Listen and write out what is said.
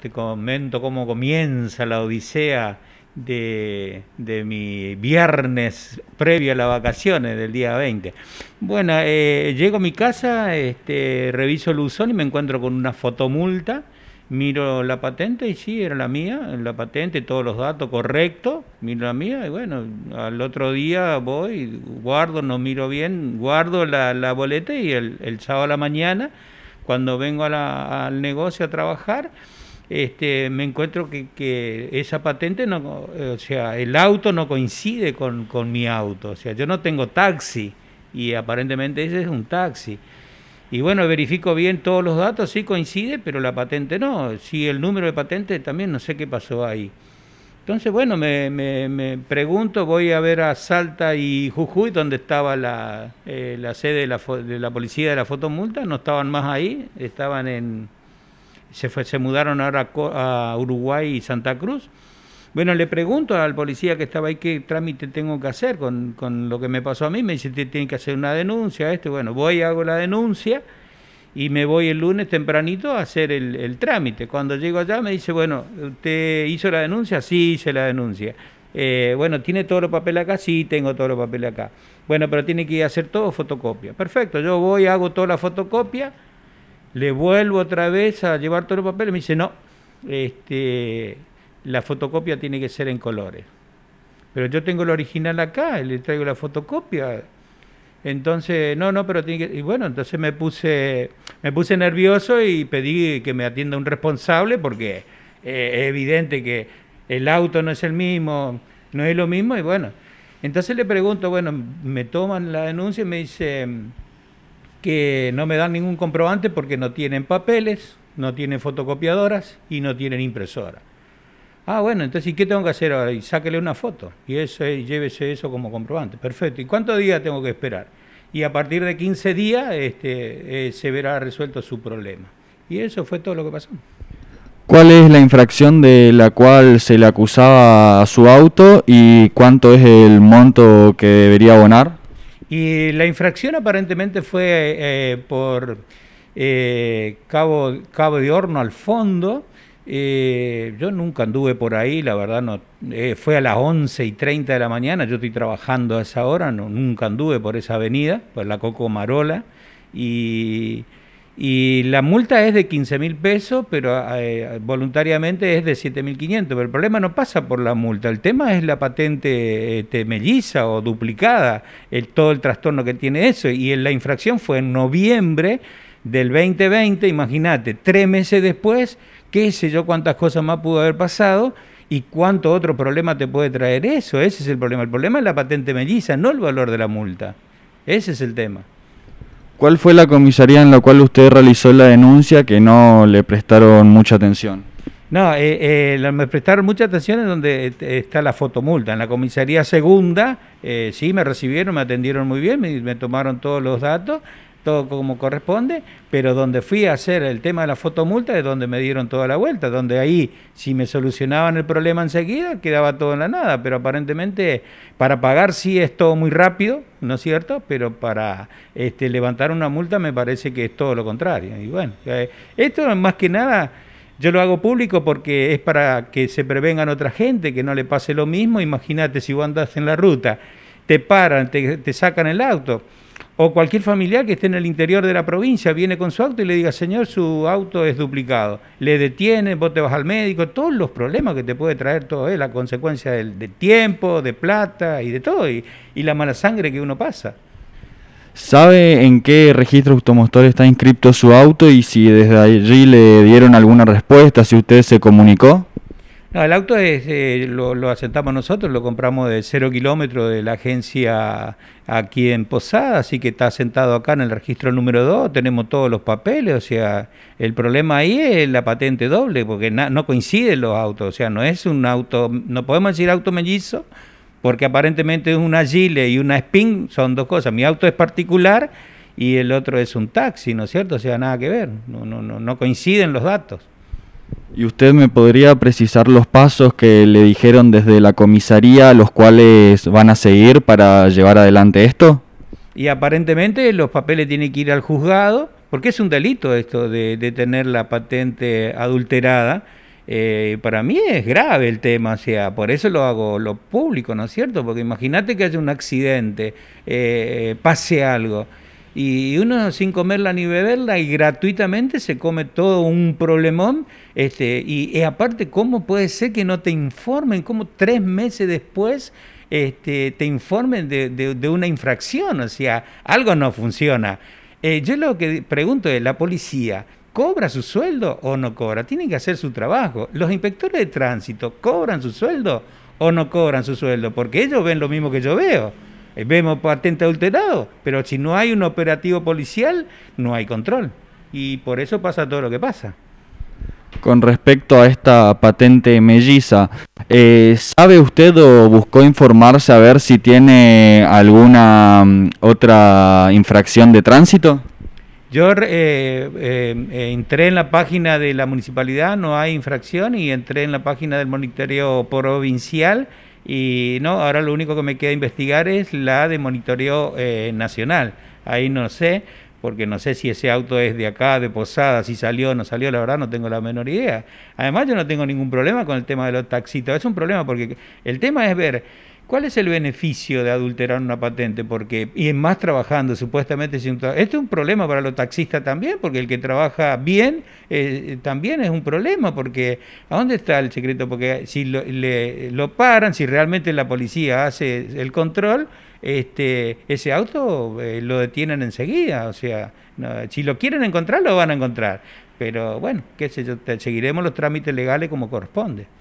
Te comento cómo comienza la odisea de, de, mi viernes previo a las vacaciones del día 20. Bueno, eh, llego a mi casa, este, reviso el y me encuentro con una fotomulta. Miro la patente y sí, era la mía, la patente, todos los datos correctos, miro la mía y bueno, al otro día voy, guardo, no miro bien, guardo la, boleta y el, sábado a la mañana, cuando vengo al negocio a trabajar, este, me encuentro que, esa patente no, o sea, el auto no coincide con, mi auto, o sea, yo no tengo taxi y aparentemente ese es un taxi. Y bueno, verifico bien todos los datos, sí coincide, pero la patente no, si el número de patente también no sé qué pasó ahí. Entonces, bueno, me, pregunto, voy a ver a Salta y Jujuy, donde estaba la, eh, sede de la, de la policía de la fotomulta, no estaban más ahí, estaban en, se, mudaron ahora a Uruguay y Santa Cruz. Bueno, le pregunto al policía que estaba ahí qué trámite tengo que hacer con, lo que me pasó a mí. Me dice, tiene que hacer una denuncia, Bueno, voy, hago la denuncia y me voy el lunes tempranito a hacer el, trámite. Cuando llego allá me dice, bueno, ¿usted hizo la denuncia? Sí, hice la denuncia. Eh, bueno, ¿tiene todos los papeles acá? Sí, tengo todo los papel acá. Bueno, pero tiene que hacer todo fotocopia. Perfecto, yo voy, hago toda la fotocopia le vuelvo otra vez a llevar todos los papeles, me dice, no, este, la fotocopia tiene que ser en colores. Pero yo tengo el original acá, le traigo la fotocopia. Entonces, no, no, pero tiene que... Y bueno, entonces me puse, me puse nervioso y pedí que me atienda un responsable porque eh, es evidente que el auto no es el mismo, no es lo mismo y bueno. Entonces le pregunto, bueno, me toman la denuncia y me dice que no me dan ningún comprobante porque no tienen papeles, no tienen fotocopiadoras y no tienen impresora. Ah, bueno, entonces, ¿y qué tengo que hacer ahora? Y sáquele una foto y, eso, llévese eso como comprobante. Perfecto. ¿Y cuántos días tengo que esperar? Y a partir de 15 días este, eh, se verá resuelto su problema. Y eso fue todo lo que pasó. ¿Cuál es la infracción de la cual se le acusaba a su auto y cuánto es el monto que debería abonar? Y la infracción aparentemente fue eh, por eh, cabo, cabo de horno al fondo. Eh, yo nunca anduve por ahí, la verdad, no, fue a las 11 y 30 de la mañana, yo estoy trabajando a esa hora, no, nunca anduve por esa avenida, por la Coco Marola. Y y la multa es de 15 mil pesos, pero eh, voluntariamente es de 7.500. Pero el problema no pasa por la multa, el tema es la patente este, melliza o duplicada, el, todo el trastorno que tiene eso. Y la infracción fue en noviembre del 2020, imagínate, tres meses después, qué sé yo cuántas cosas más pudo haber pasado. ¿Y cuánto otro problema te puede traer eso? Ese es el problema. El problema es la patente melliza, no el valor de la multa. Ese es el tema. ¿Cuál fue la comisaría en la cual usted realizó la denuncia que no le prestaron mucha atención? No, eh, eh, me prestaron mucha atención en donde está la fotomulta. En la comisaría segunda, eh, sí, me recibieron, me atendieron muy bien, me tomaron todos los datos todo como corresponde, pero donde fui a hacer el tema de la fotomulta es donde me dieron toda la vuelta, donde ahí si me solucionaban el problema enseguida quedaba todo en la nada, pero aparentemente para pagar sí es todo muy rápido, ¿no es cierto? Pero para este, levantar una multa me parece que es todo lo contrario. Y bueno, eh, esto más que nada... Yo lo hago público porque es para que se prevengan otra gente, que no le pase lo mismo. Imagínate si vos andás en la ruta, te paran, te sacan el auto o cualquier familiar que esté en el interior de la provincia viene con su auto y le diga, señor, su auto es duplicado. Le detiene, vos te vas al médico, todos los problemas que te puede traer todo es la consecuencia del, de tiempo, de plata y de todo, y, y, la mala sangre que uno pasa. ¿Sabe en qué registro automotor está inscripto su auto y si desde allí le dieron alguna respuesta, si usted se comunicó? No, el auto es, eh, lo, asentamos nosotros, lo compramos de cero kilómetros de la agencia aquí en Posada, así que está asentado acá en el registro número 2, tenemos todos los papeles, o sea, el problema ahí es la patente doble, porque no coinciden los autos, o sea, no es un auto, no podemos decir auto mellizo, porque aparentemente es una Gile y una Spin son dos cosas, mi auto es particular y el otro es un taxi, ¿no es cierto? O sea, nada que ver, no, no, no coinciden los datos. ¿Y usted me podría precisar los pasos que le dijeron desde la comisaría, los cuales van a seguir para llevar adelante esto? Y aparentemente los papeles tienen que ir al juzgado, porque es un delito esto de, tener la patente adulterada. Eh, para mí es grave el tema, o sea, por eso lo hago lo público, ¿no es cierto? Porque imagínate que haya un accidente, eh, pase algo y uno sin comerla ni beberla y gratuitamente se come todo un problemón. Este, y, aparte, ¿cómo puede ser que no te informen? ¿Cómo tres meses después este, te informen de, una infracción? O sea, algo no funciona. Eh, yo lo que pregunto es, ¿la policía cobra su sueldo o no cobra? Tienen que hacer su trabajo. ¿Los inspectores de tránsito cobran su sueldo o no cobran su sueldo? Porque ellos ven lo mismo que yo veo. Eh, vemos patente adulterado, pero si no hay un operativo policial, no hay control. Y por eso pasa todo lo que pasa. Con respecto a esta patente melliza, eh, ¿sabe usted o buscó informarse a ver si tiene alguna mm, otra infracción de tránsito? Yo eh, entré en la página de la municipalidad, no hay infracción, y entré en la página del monitoreo provincial y no, ahora lo único que me queda investigar es la de monitoreo eh, nacional. Ahí no sé, porque no sé si ese auto es de acá, de Posada, si salió o no salió, la verdad no tengo la menor idea. Además yo no tengo ningún problema con el tema de los taxitos, es un problema porque el tema es ver ¿Cuál es el beneficio de adulterar una patente? Porque, y más trabajando, supuestamente. Este es un problema para los taxistas también, porque el que trabaja bien eh, también es un problema, porque ¿a dónde está el secreto? Porque si lo, paran, si realmente la policía hace el control, este, ese auto eh, lo detienen enseguida. O sea, si lo quieren encontrar, lo van a encontrar. Pero bueno, qué sé yo, seguiremos los trámites legales como corresponde.